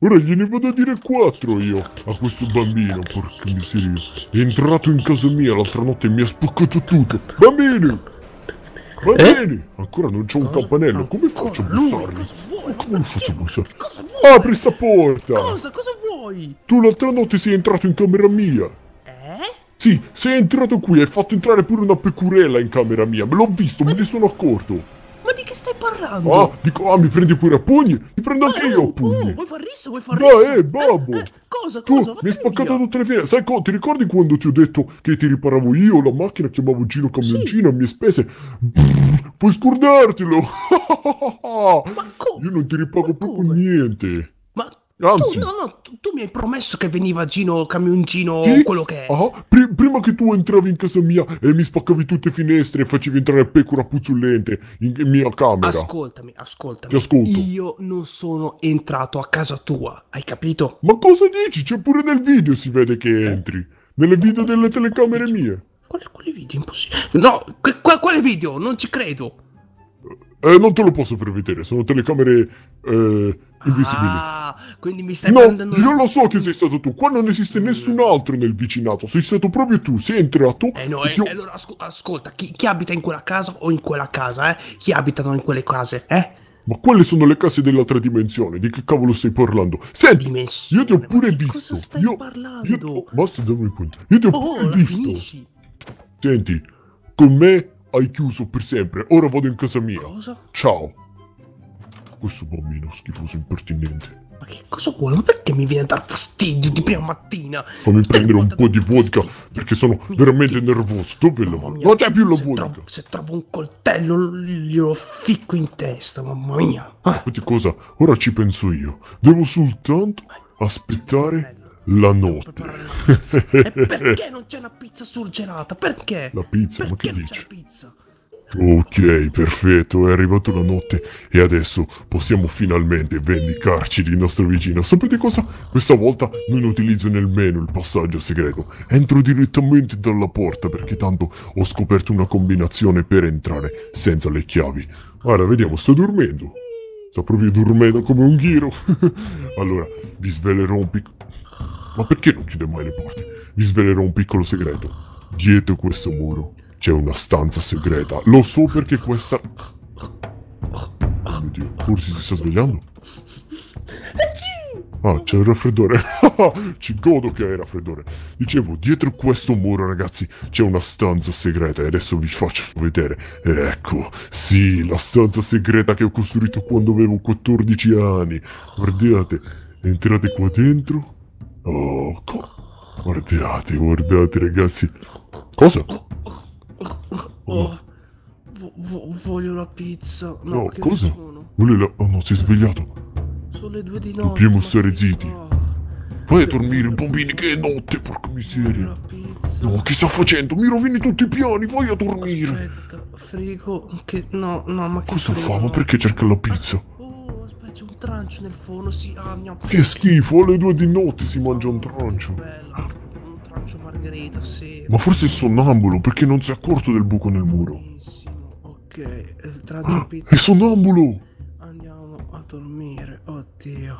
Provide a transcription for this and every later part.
Ora gliene vado a dire quattro io a questo bambino, porca miseria. È entrato in casa mia l'altra notte e mi ha spaccato tutto. Bambino! Va bene, eh? ancora non c'è un campanello, come faccio a cioè, bussarmi? Come faccio a bussarmi? Apri sta porta! Cosa? Cosa vuoi? Tu l'altra notte sei entrato in camera mia! Eh? Sì, sei entrato qui e hai fatto entrare pure una pecurella in camera mia, me l'ho visto, me ne sono accorto! Ma di che stai parlando? Ah, dico, ah, mi prendi pure a pugni? Ti prendo anche eh, io a oh, pugni. Oh, vuoi far riso, vuoi far riso? eh, babbo. Eh, eh, cosa, tu cosa? mi hai spaccato via. tutte le fiere. Sai cosa? Ti ricordi quando ti ho detto che ti riparavo io la macchina, chiamavo Gino Camioncino sì. a mie spese? Brrr, puoi scordartelo. Ma come? Io non ti ripago Ma proprio come? niente. Tu, no, no, tu, tu, mi hai promesso che veniva Gino Camioncino, sì? quello che è. Ah, pr- prima che tu entravi in casa mia e mi spaccavi tutte le finestre e facevi entrare pecora puzzolente in, in mia camera. Ascoltami, ascoltami. Ti ascolto. Io non sono entrato a casa tua, hai capito? Ma cosa dici? C'è pure nel video si vede che eh. entri. Nelle video delle telecamere mie. Quale, quale video? Impossibile. No, que, quale, quale video? Non ci credo. Eh, non te lo posso far vedere, sono telecamere eh, invisibili. Ah, quindi mi stai no, prendendo... io lo so che sei stato tu, qua non esiste nessun altro nel vicinato, sei stato proprio tu, sei entrato... Eh no, e eh, ho... allora asco- ascolta, chi, chi, abita in quella casa o in quella casa, eh? Chi abitano in quelle case, eh? Ma quelle sono le case dell'altra dimensione, di che cavolo stai parlando? Senti, dimensione, io ti ho pure visto... Cosa stai io, parlando? Io, oh, basta, dammi il punto. Io ti ho oh, pure visto... Finisci. Senti, con me hai chiuso per sempre, ora vado in casa mia. Cosa? Ciao questo bambino schifoso impertinente. Ma che cosa vuole? Ma perché mi viene a dar fastidio di prima mattina? Fammi prendere un po' di vodka fastidio. perché sono mi veramente ti... nervoso. Dove mamma la mano? Non c'è più la se vodka. Trovo, se trovo un coltello glielo ficco in testa, mamma mia. Ah. Sapete cosa? Ora ci penso io. Devo soltanto aspettare la notte. La e perché non c'è una pizza surgelata? Perché? La pizza, perché ma che non dici? c'è la pizza? Ok, perfetto, è arrivata la notte e adesso possiamo finalmente vendicarci di nostro vicino. Sapete cosa? Questa volta non utilizzo nemmeno il passaggio segreto. Entro direttamente dalla porta perché tanto ho scoperto una combinazione per entrare senza le chiavi. Ora, vediamo, sto dormendo. Sto proprio dormendo come un ghiro. allora, vi svelerò un piccolo... Ma perché non chiude mai le porte? Vi svelerò un piccolo segreto. Dietro questo muro c'è una stanza segreta. Lo so perché questa... Oh mio Dio, Cursi si sta svegliando? Ah, c'è il raffreddore. Ci godo che hai il raffreddore. Dicevo, dietro questo muro, ragazzi, c'è una stanza segreta e adesso vi faccio vedere. Ecco, sì, la stanza segreta che ho costruito quando avevo 14 anni. Guardate, entrate qua dentro. Oh, guardate, guardate, ragazzi. Cosa? Oh, oh, oh. Vo voglio la pizza. No, oh, cosa? Vuole la... Oh no, sei svegliato. Sono le due di notte. Dobbiamo stare zitti. No. Vai a dormire, bambini, che è notte, porca miseria. No, che sta facendo? Mi rovini tutti i piani, vai a dormire. Aspetta, frigo, che... No, no, ma che... Cosa frigo, fa? Ma eh. perché cerca la pizza? Oh, aspetta, c'è un trancio nel forno, sì. Ah, mia... Che schifo, alle due di notte si mangia un trancio. Bella. Giorgio Margherita, sì. Ma forse è sonnambulo, perché non si è accorto del buco nel muro. Benissimo. Ok, il eh, traggio ah, pizza. Il sonnambulo! Andiamo a dormire, oddio.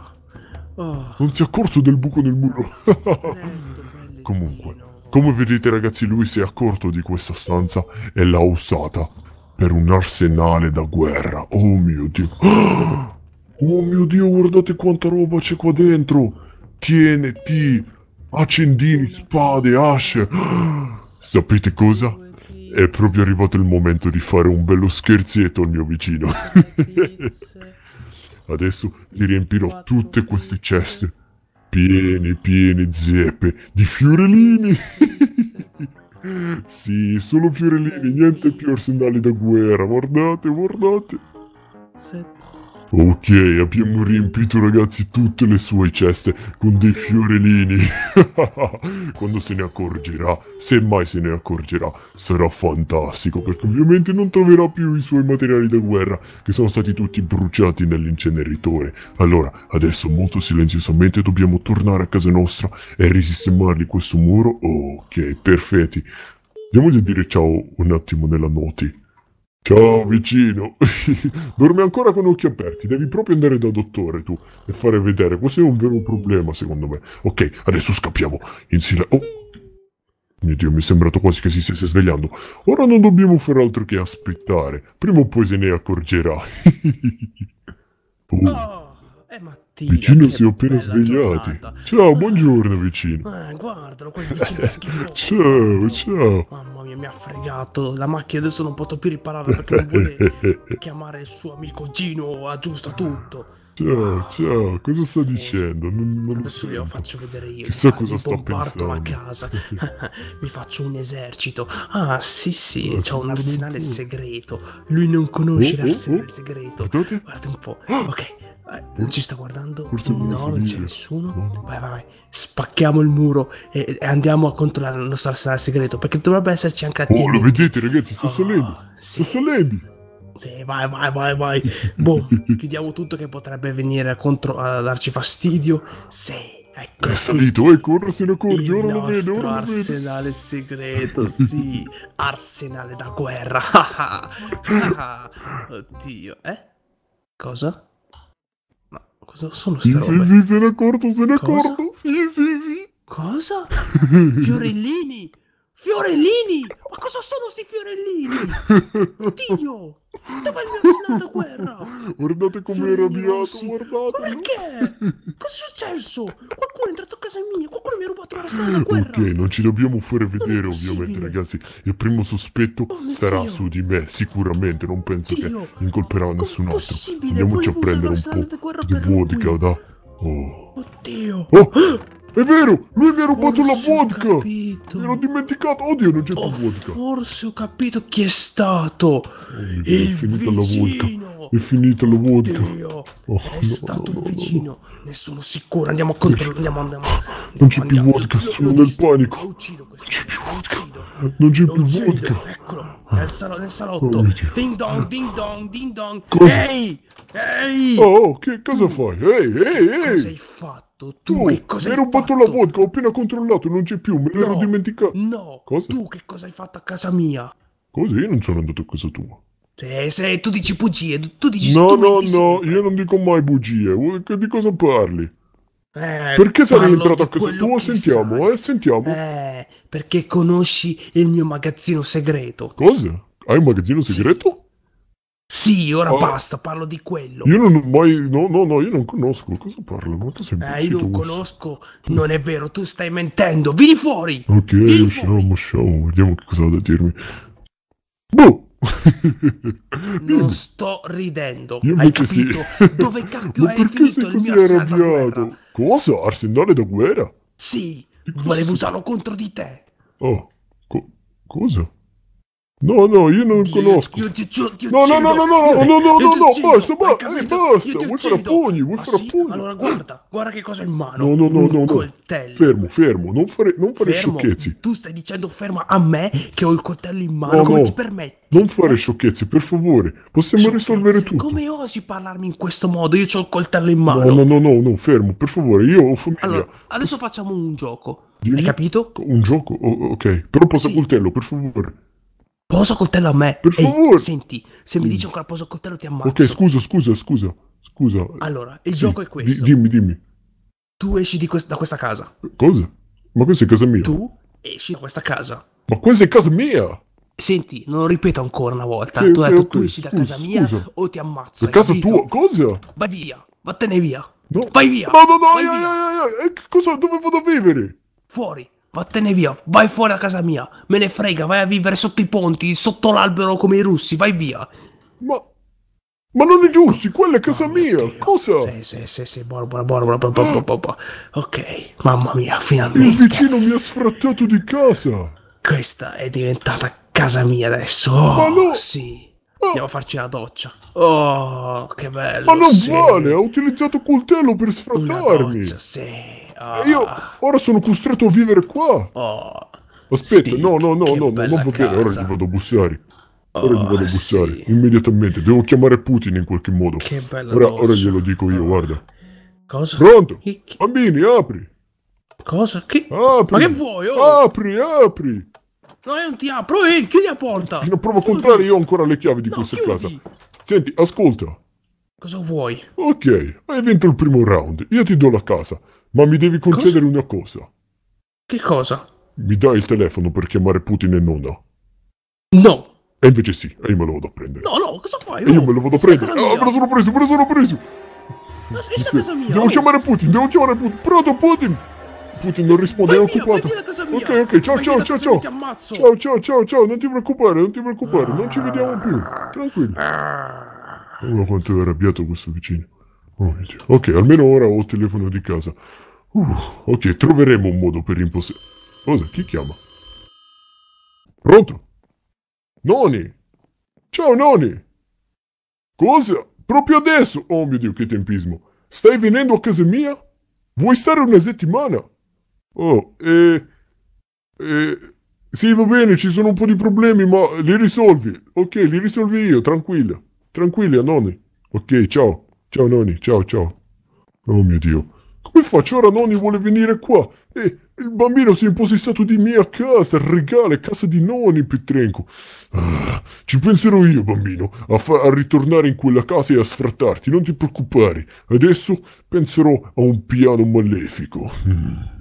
Oh. Non si è accorto del buco nel muro. Lento, Comunque, come vedete ragazzi, lui si è accorto di questa stanza e l'ha usata per un arsenale da guerra. Oh mio dio. Oh mio dio, guardate quanta roba c'è qua dentro. Tieniti, accendini, spade, asce. Sapete cosa? È proprio arrivato il momento di fare un bello scherzetto al mio vicino. Adesso gli riempirò tutte queste ceste, piene, piene zeppe di fiorellini. sì, solo fiorellini, niente più arsenali da guerra, guardate, guardate. Ok, abbiamo riempito ragazzi tutte le sue ceste con dei fiorellini. Quando se ne accorgerà, se mai se ne accorgerà, sarà fantastico perché ovviamente non troverà più i suoi materiali da guerra che sono stati tutti bruciati nell'inceneritore. Allora, adesso molto silenziosamente dobbiamo tornare a casa nostra e risistemargli questo muro. Ok, perfetti. Andiamo a dire ciao un attimo nella noti. Ciao vicino, dorme ancora con occhi aperti, devi proprio andare da dottore tu e fare vedere, questo è un vero problema secondo me. Ok, adesso scappiamo, in silenzio... Oh. Mio Dio, mi è sembrato quasi che si stesse svegliando. Ora non dobbiamo fare altro che aspettare, prima o poi se ne accorgerà. Oh, uh. oh, è ma mattina. Vicino si è appena svegliato. Ciao, buongiorno vicino. Eh, guardalo, quel vicino eh, schifoso. ciao, oh, ciao. Mamma mia, mi ha fregato. La macchina adesso non potrò più riparare perché non vuole chiamare il suo amico Gino, aggiusta tutto. Ciao, ciao, cosa sto dicendo? Non, non Adesso glielo faccio vedere io. Chissà cosa sto pensando. Mi porto la casa, mi faccio un esercito. Ah, sì, sì, ah, c'è un arsenale segreto. Lui non conosce oh, oh l'arsenale oh, oh. segreto. Guarda un po'. Ok, non eh, ci sta guardando? Forse no, non c'è nessuno. Vai, vai, vai. Spacchiamo il muro e, e andiamo a controllare il nostro arsenale segreto. Perché dovrebbe esserci anche a te. Oh, lo vedete, ragazzi, sta oh, salendo. Sì. Sta salendo. Sì, vai, vai, vai, vai. boh, chiudiamo tutto che potrebbe venire contro- a darci fastidio. Sì. Ecco, Testa sì. di due, corrisino con Il nostro vedo, arsenale segreto, sì. arsenale da guerra. Oddio, eh? Cosa? Ma cosa sono queste robe? Sì, sì, se ne accorto, se ne accorto. Sì, sì, sì. Cosa? Fiorellini! Fiorellini! Ma cosa sono questi fiorellini? Oddio! Dov'è il mio assinato guerra? Guardate come era arrabbiato, guardate. Ma perché? Cosa è successo? Qualcuno è entrato a casa mia, qualcuno mi ha rubato la assinato guerra. Ok, non ci dobbiamo fare vedere ovviamente ragazzi. Il primo sospetto oh, starà Dio. su di me, sicuramente. Non penso Dio. che incolperà nessun altro. Andiamoci a prendere un po' di vodka, da... Oh. Oddio. Oh! Ah! È vero, lui mi ha rubato la vodka. Capito. Mi ero dimenticato. Oddio, non c'è oh, più vodka. Forse ho capito chi è stato. Oh, eh, Dio, il è finita vicino. la vodka. È finita la vodka. oh, è no, stato no, il vicino. No, ne sono sicuro. Andiamo a controllare. Andiamo, andiamo. Non c'è più vodka, sono nel panico. Non c'è più vodka. Non c'è più vodka. Eccolo, ah. nel, sal nel salotto. Oh, ding dong, ding dong, ding dong. Ehi! Ehi! Oh, oh, che cosa fai? Ehi, ehi, ehi! Cosa hai fatto? fatto? Tu oh, che cosa hai fatto? Mi ero rubato la vodka, ho appena controllato, non c'è più, me l'ero no, dimenticato. No, cosa? tu che cosa hai fatto a casa mia? Così io non sono andato a casa tua. Se, se, tu dici bugie, tu dici No, no, no, sempre. io non dico mai bugie. Di cosa parli? Eh, perché sarei entrato a casa tua? Sentiamo, sai. eh, sentiamo. Eh, perché conosci il mio magazzino segreto. Cosa? Hai un magazzino segreto? Sì. Sì, ora oh. basta, parlo di quello. Io non mai, no, no, no, io non conosco. Cosa parlo? È Molto semplice. Eh, io non conosco. Sì. Non è vero, tu stai mentendo. Vieni fuori. Ok, usciamo, usciamo. Vediamo che cosa ha da dirmi. Boh. non sto ridendo. Io Hai capito? Sì. Dove cacchio hai finito il mio arrabbiato? Cosa? Arsenale da guerra? Sì, volevo usarlo contro di te. Oh, co cosa? No, no, io non conosco. Io ti, io ti no, no, no, no, no, no, no, no, no, no, basta, basta, basta. Vuoi frappugni, vuoi ah, frappugni. Sì? Allora, guarda, guarda che cosa ho in mano. No, no, no, un no. no. coltello. Fermo, fermo, non fare, non fare fermo. sciocchezze. Tu stai dicendo ferma a me che ho il coltello in mano, no, come no. ti permetti? Non fare eh? sciocchezze, per favore. Possiamo risolvere tutto. Come osi parlarmi in questo modo? Io ho il coltello in mano. No, no, no, no, no fermo, per favore, io ho famiglia. Allora, adesso facciamo un gioco. Dimmi? Hai capito? Un gioco? Oh, ok, però passa sì. coltello, per favore. Posa coltello a me. Per Ehi, favore. senti, se mi mm. dici ancora posa coltello ti ammazzo. Ok, scusa, scusa, scusa. Scusa. Allora, il sì, gioco è questo. Di, dimmi, dimmi. Tu esci quest da questa casa. Cosa? Ma questa è casa mia. Tu esci da questa casa. Ma questa è casa mia. Senti, non lo ripeto ancora una volta. Sì, tu hai detto okay, tu esci da casa scusa. mia o ti ammazzo. Da casa capito? tua? Cosa? Vai via, vattene via. No. Vai via. No, no, no, vai no, via. Io, io, cosa? Dove vado a vivere? Fuori. Vattene via, vai fuori da casa mia. Me ne frega, vai a vivere sotto i ponti, sotto l'albero come i russi, vai via. Ma... Ma non è giusto, quella è casa oh mia. Cosa? Sì, sì, sì, sì, Barbara, Barbara, Barbara, Barbara. Ok, mamma mia, finalmente. Il vicino mi ha sfrattato di casa. Questa è diventata casa mia adesso. ma oh, no. sì. Ah. Andiamo a farci la doccia. Oh, che bello. Ma non sì. vale, ha utilizzato coltello per sfrattarmi. Una doccia, sì. Oh. Ah. E io ora sono costretto a vivere qua. Oh. Aspetta, sì, no, no, no, no, non va bene, ora gli vado a bussare. Ora gli vado a oh, bussare, sì. immediatamente. Devo chiamare Putin in qualche modo. Che bella ora, ora glielo dico io, oh. guarda. Cosa? Pronto? Che... Bambini, apri. Cosa? Che... Apri. Ma che vuoi? Oh? Apri, apri. No, io non ti apro, eh, chiudi la porta. Non provo a comprare io ho ancora le chiavi di no, questa chiudi. casa. Senti, ascolta. Cosa vuoi? Ok, hai vinto il primo round, io ti do la casa. Ma mi devi concedere cosa? una cosa. Che cosa? Mi dai il telefono per chiamare Putin e nonna? No. E invece sì, e io me lo vado a prendere. No, no, cosa fai? E io me lo vado a prendere. Ah, me lo sono preso, me lo sono preso. Ma sei a casa mia. Devo oh. chiamare Putin, devo chiamare Putin. Pronto Putin? Putin non risponde, vai è via, casa mia. Ok, ok, ciao, vai ciao, ciao, ciao. Ciao, ciao, ciao, ciao, non ti preoccupare, non ti preoccupare, non ci vediamo più. Tranquillo. Ah. Oh, quanto è arrabbiato questo vicino. Oh, mio Dio. ok, almeno ora ho il telefono di casa. Uh, ok, troveremo un modo per impostare... Cosa? Chi chiama? Pronto? Noni! Ciao Noni! Cosa? Proprio adesso! Oh mio Dio, che tempismo! Stai venendo a casa mia? Vuoi stare una settimana? Oh, eh... eh sì, va bene, ci sono un po' di problemi, ma li risolvi. Ok, li risolvi io, tranquilla. Tranquilla, Noni. Ok, ciao. Ciao Noni, ciao, ciao. Oh mio Dio. Mi faccio ora nonni vuole venire qua. E il bambino si è impossessato di mia casa, regale, casa di nonni, Petrenko. Ah, ci penserò io, bambino, a, fa- a ritornare in quella casa e a sfrattarti, non ti preoccupare. Adesso penserò a un piano malefico. Hmm.